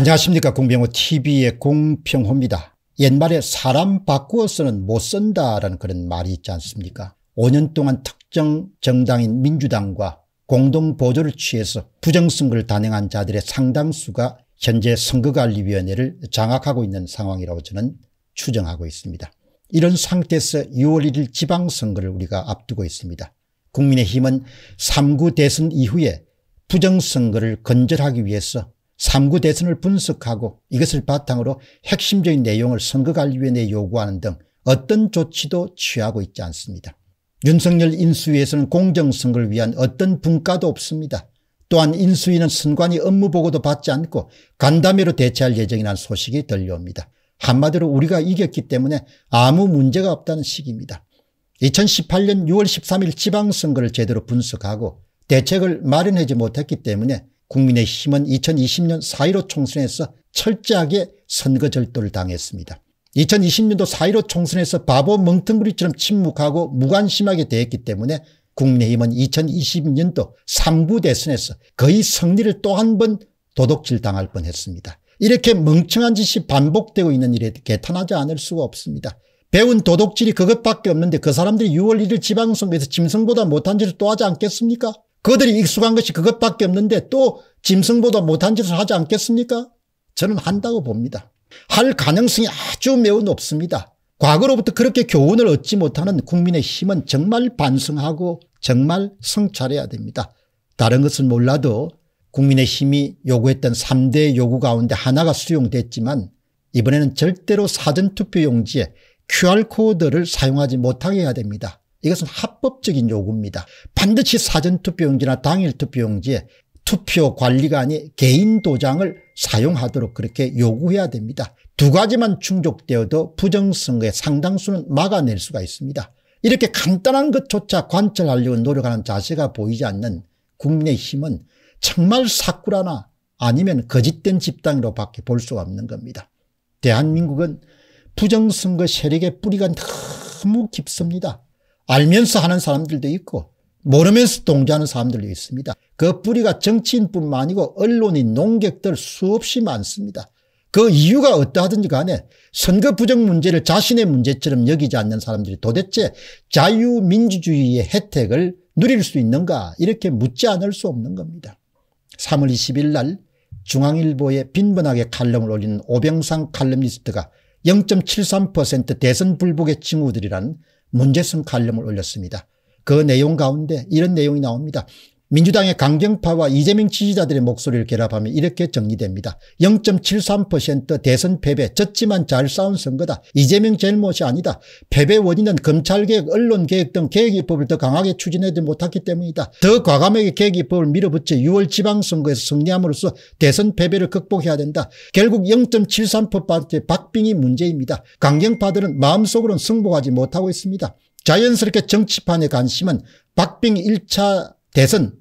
안녕하십니까 공병호 tv의 공평호입니다. 옛말에 사람 바꾸어서는 못 쓴다라는 그런 말이 있지 않습니까 5년 동안 특정 정당인 민주당과 공동보조를 취해서 부정선거를 단행한 자들의 상당수가 현재 선거관리위원회를 장악하고 있는 상황이라고 저는 추정하고 있습니다. 이런 상태에서 6월 1일 지방선거를 우리가 앞두고 있습니다. 국민의힘은 3구 대선 이후에 부정선거를 근절하기 위해서 3구 대선을 분석하고 이것을 바탕으로 핵심적인 내용을 선거관리위원회에 요구하는 등 어떤 조치도 취하고 있지 않습니다. 윤석열 인수위에서는 공정성을 위한 어떤 분과도 없습니다. 또한 인수위는 선관위 업무 보고도 받지 않고 간담회로 대체할 예정이라는 소식이 들려옵니다. 한마디로 우리가 이겼기 때문에 아무 문제가 없다는 식입니다. 2018년 6월 13일 지방선거를 제대로 분석하고 대책을 마련하지 못했기 때문에 국민의힘은 2020년 4.15 총선에서 철저하게 선거절도를 당했습니다. 2020년도 4.15 총선에서 바보 멍텅구리처럼 침묵하고 무관심하게 대했기 때문에 국민의힘은 2020년도 3부 대선에서 거의 승리를 또 한 번 도둑질 당할 뻔했습니다. 이렇게 멍청한 짓이 반복되고 있는 일에 개탄하지 않을 수가 없습니다. 배운 도둑질이 그것밖에 없는데 그 사람들이 6월 1일 지방선거에서 짐승보다 못한 짓을 또 하지 않겠습니까? 그들이 익숙한 것이 그것밖에 없는데 또 짐승보다 못한 짓을 하지 않겠습니까? 저는 한다고 봅니다. 할 가능성이 아주 매우 높습니다. 과거로부터 그렇게 교훈을 얻지 못하는 국민의 힘은 정말 반성하고 정말 성찰해야 됩니다. 다른 것은 몰라도 국민의 힘이 요구했던 3대 요구 가운데 하나가 수용됐지만 이번에는 절대로 사전투표 용지에 QR코드를 사용하지 못하게 해야 됩니다. 이것은 합법적인 요구입니다. 반드시 사전투표용지나 당일투표용지에 투표 관리가 아닌 개인 도장을 사용하도록 그렇게 요구해야 됩니다. 두 가지만 충족되어도 부정선거의 상당수는 막아낼 수가 있습니다. 이렇게 간단한 것조차 관철하려고 노력하는 자세가 보이지 않는 국민의힘은 정말 사쿠라나 아니면 거짓된 집단으로 밖에 볼 수가 없는 겁니다. 대한민국은 부정선거 세력의 뿌리가 너무 깊습니다. 알면서 하는 사람들도 있고 모르면서 동조하는 사람들도 있습니다. 그 뿌리가 정치인뿐만 아니고 언론인, 농객들 수없이 많습니다. 그 이유가 어떠하든지 간에 선거 부정 문제를 자신의 문제처럼 여기지 않는 사람들이 도대체 자유민주주의의 혜택을 누릴 수 있는가 이렇게 묻지 않을 수 없는 겁니다. 3월 20일 날 중앙일보에 빈번하게 칼럼을 올리는 오병상 칼럼니스트가 0.73% 대선 불복의 징후들이란 문제성 칼럼을 올렸습니다. 그 내용 가운데 이런 내용이 나옵니다. 민주당의 강경파와 이재명 지지자들의 목소리를 결합하면 이렇게 정리됩니다. 0.73% 대선 패배 졌지만 잘 싸운 선거다. 이재명 잘못이 아니다. 패배 원인은 검찰개혁 언론개혁 등 개혁입법을 더 강하게 추진하지 못했기 때문이다. 더 과감하게 개혁입법을 밀어붙여 6월 지방선거에서 승리함으로써 대선 패배를 극복해야 된다. 결국 0.73%의 박빙이 문제입니다. 강경파들은 마음속으로는 승복하지 못하고 있습니다. 자연스럽게 정치판의 관심은 박빙 1차 대선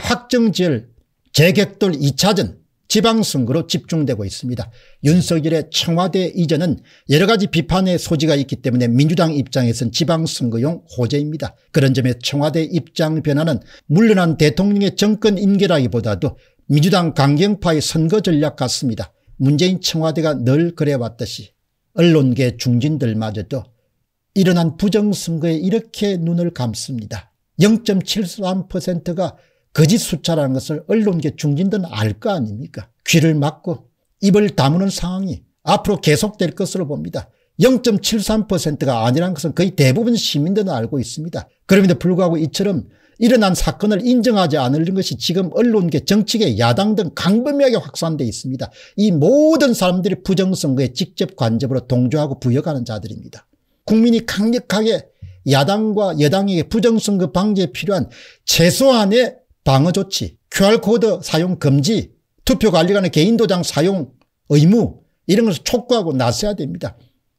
확정 지을 재객돌 2차전 지방선거로 집중되고 있습니다. 윤석열의 청와대 이전은 여러 가지 비판의 소지가 있기 때문에 민주당 입장에선 지방선거용 호재입니다. 그런 점에 청와대 입장 변화는 물러난 대통령의 정권 인계라기보다도 민주당 강경파의 선거 전략 같습니다. 문재인 청와대가 늘 그래왔듯이 언론계 중진들마저도 일어난 부정선거에 이렇게 눈을 감습니다. 0.73%가 거짓 수차라는 것을 언론계 중진들은 알 거 아닙니까? 귀를 막고 입을 다무는 상황이 앞으로 계속될 것으로 봅니다. 0.73%가 아니라는 것은 거의 대부분 시민들은 알고 있습니다. 그럼에도 불구하고 이처럼 일어난 사건을 인정하지 않으려는 것이 지금 언론계, 정치계, 야당 등 강범위하게 확산돼 있습니다. 이 모든 사람들이 부정선거에 직접 관접으로 동조하고 부여하는 자들입니다. 국민이 강력하게 야당과 여당에게 부정선거 방지에 필요한 최소한의 방어 조치, QR코드 사용 금지, 투표관리관의 개인도장 사용 의무 이런 것을 촉구하고 나서야 됩니다.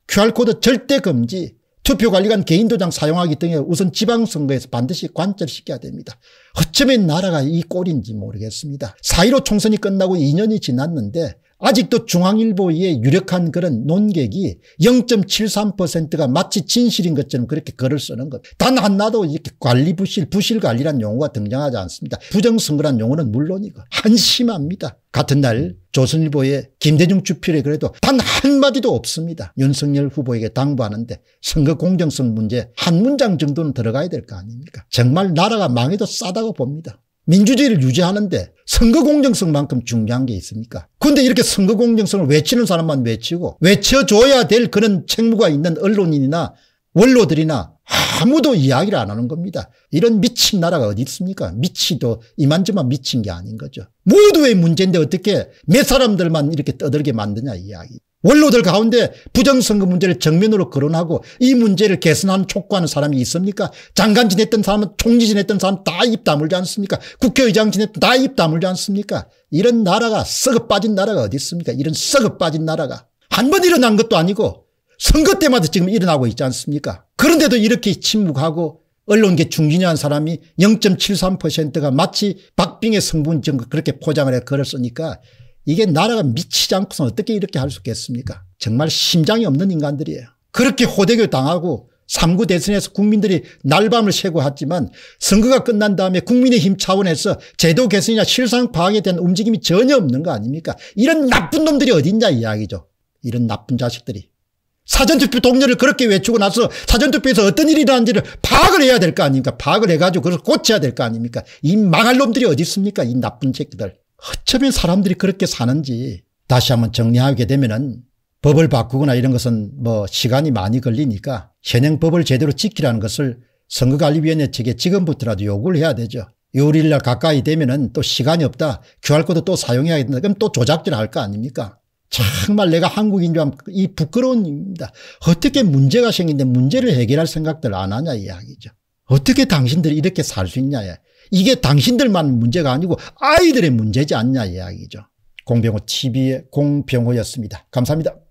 QR코드 절대 금지, 투표관리관 개인도장 사용하기 등에 우선 지방선거에서 반드시 관철시켜야 됩니다. 어쩌면 나라가 이 꼴인지 모르겠습니다. 4.15 총선이 끝나고 2년이 지났는데 아직도 중앙일보의 유력한 그런 논객이 0.73%가 마치 진실인 것처럼 그렇게 글을 쓰는 것. 단한나도 이렇게 관리 부실, 부실 관리란 용어가 등장하지 않습니다. 부정선거란 용어는 물론이고 한심합니다. 같은 날 조선일보의 김대중 주필에 그래도 단 한마디도 없습니다. 윤석열 후보에게 당부하는데 선거 공정성 문제 한 문장 정도는 들어가야 될 거 아닙니까? 정말 나라가 망해도 싸다고 봅니다. 민주주의를 유지하는데 선거 공정성만큼 중요한 게 있습니까? 근데 이렇게 선거 공정성을 외치는 사람만 외치고 외쳐줘야 될 그런 책무가 있는 언론인이나 원로들이나 아무도 이야기를 안 하는 겁니다. 이런 미친 나라가 어디 있습니까? 미치도 이만저만 미친 게 아닌 거죠. 모두의 문제인데 어떻게 몇 사람들만 이렇게 떠들게 만드냐 이야기. 원로들 가운데 부정선거 문제를 정면으로 거론하고 이 문제를 개선하는 촉구하는 사람이 있습니까? 장관 지냈던 사람은 총리 지냈던 사람 다 입 다물지 않습니까? 국회의장 지냈던 다입 다물지 않습니까? 이런 나라가 썩어 빠진 나라가 어디 있습니까? 이런 썩어 빠진 나라가 한 번 일어난 것도 아니고 선거 때마다 지금 일어나고 있지 않습니까? 그런데도 이렇게 침묵하고 언론계 중진이한 사람이 0.73%가 마치 박빙의 성분 증거 그렇게 포장을 해 걸었으니까 이게 나라가 미치지 않고서 어떻게 이렇게 할 수 있겠습니까? 정말 심장이 없는 인간들이에요. 그렇게 호되게 당하고 3구 대선에서 국민들이 날밤을 새고 하지만 선거가 끝난 다음에 국민의힘 차원에서 제도 개선이나 실상 파악에 대한 움직임이 전혀 없는 거 아닙니까? 이런 나쁜 놈들이 어딨냐 이야기죠. 이런 나쁜 자식들이. 사전투표 동료를 그렇게 외치고 나서 사전투표에서 어떤 일이 일어난지를 파악을 해야 될 거 아닙니까? 파악을 해가지고 그걸 고쳐야 될 거 아닙니까? 이 망할 놈들이 어디 있습니까? 이 나쁜 새끼들. 어쩌면 사람들이 그렇게 사는지 다시 한번 정리하게 되면은 법을 바꾸거나 이런 것은 뭐 시간이 많이 걸리니까 현행 법을 제대로 지키라는 것을 선거관리위원회 측에 지금부터라도 요구를 해야 되죠. 6월 1일 가까이 되면은 또 시간이 없다. QR코드 또 사용해야 된다. 그럼 또 조작질 할 거 아닙니까? 정말 내가 한국인 줄이 부끄러운 입니다. 어떻게 문제가 생긴데 문제를 해결할 생각들 안 하냐 이야기죠. 어떻게 당신들이 이렇게 살 수 있냐 이게 당신들만 문제가 아니고 아이들의 문제지 않냐 이야기죠. 공병호 TV의 공병호였습니다. 감사합니다.